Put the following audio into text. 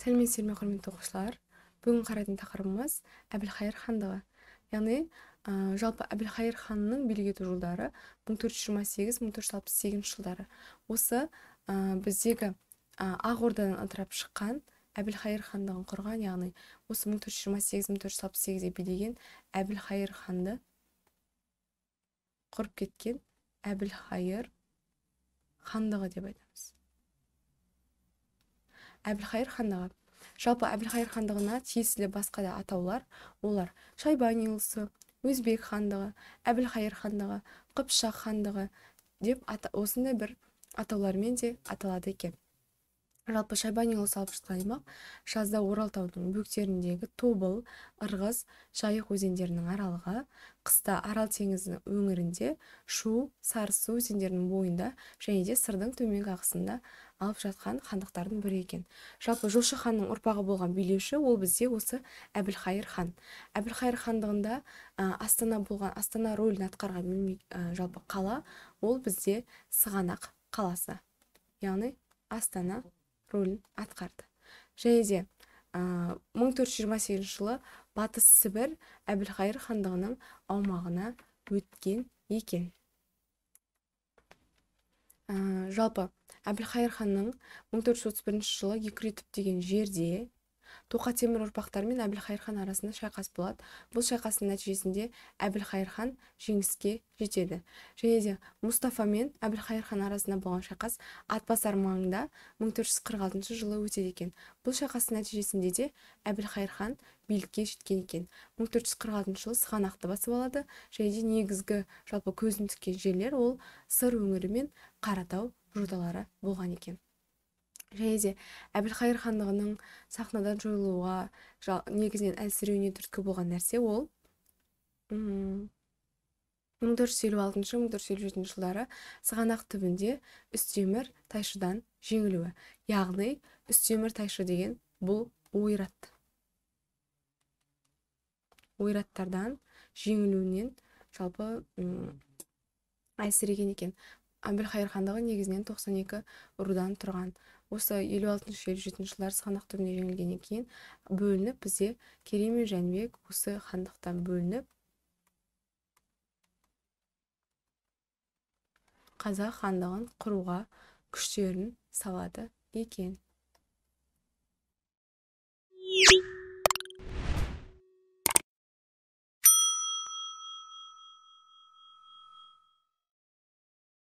сәлеметсіздер ме құрметті оқушылар бүгін қарайтын тақырыбымыз әбілхайыр хандығы яғни ә, жалпы әбілхайыр ханның билік ету жылдары 1428-1468 жылдары осы ә, біздегі ә, ақ ордадан ыдырап шыққан әбілхайыр хандығын құрған яғни осы 1428-1468-де билеген әбілхайыр ханды құрып кеткен әбілхайыр хандығы деп айтамыз әбілхайыр хандығы жалпы әбілхайыр хандығына тиесілі басқа да атаулар олар шайбани ұлысы өзбек хандығы әбілхайыр хандығы қыпшақ хандығы деп ата, осындай бір атаулармен де аталады екен жалпы алып жатқан аймақ жазда орал бөктеріндегі тобыл ырғыз жайық өзендерінің аралығы қыста арал теңізінің өңірінде шу сарысу өзендерінің бойында және де сырдың төменгі ағысында алып жатқан хандықтардың бірі екен жалпы жошы ханның ұрпағы болған билеуші ол бізде осы әбілхайыр хан әбілхайыр хандығында ә, астана болған астана рөлін атқарған ә, жалпы қала ол бізде сығанақ қаласы яғни астана рөлін атқарды және де ә, 1428 жылы батыс сібір әбілқайыр хандығының аумағына өткен екен ә, жалпы әбілқайыр ханның 1431 жылы екі деген жерде тоқа темір ұрпақтары мен әбілқайыр хан арасында шайқас болады бұл шайқастың нәтижесінде әбілқайыр хан жеңіске жетеді және де мұстафа мен әбілқайыр хан арасында болған шайқас атбасар маңында 1446 жылы өтеді екен бұл шайқастың нәтижесінде де әбілқайыр хан билікке жеткен екен 1446 жылы сығанақты басып алады және де негізгі жалпы көзін тіккен жерлер ол сыр өңірі мен қаратау жоталары болған екен және де әбілқайыр хандығының сахнадан жойылуға негізінен әлсіреуіне түрткі болған нәрсе ол жүз елу жетінші жылдары сығанақ түбінде үстемір тайшыдан жеңілуі яғни үстемір тайшы деген бұл ойрат ойраттардан жеңілуінен жалпы әлсіреген екен әбілқайыр хандығы негізінен 92 екі рудан тұрған осы елу алтыншы елу жетінші жылдары сығанақ түбіне жеңілгеннен кейін бөлініп бізде керей мен жәнібек осы хандықтан бөлініп қазақ хандығын құруға күштерін салады екен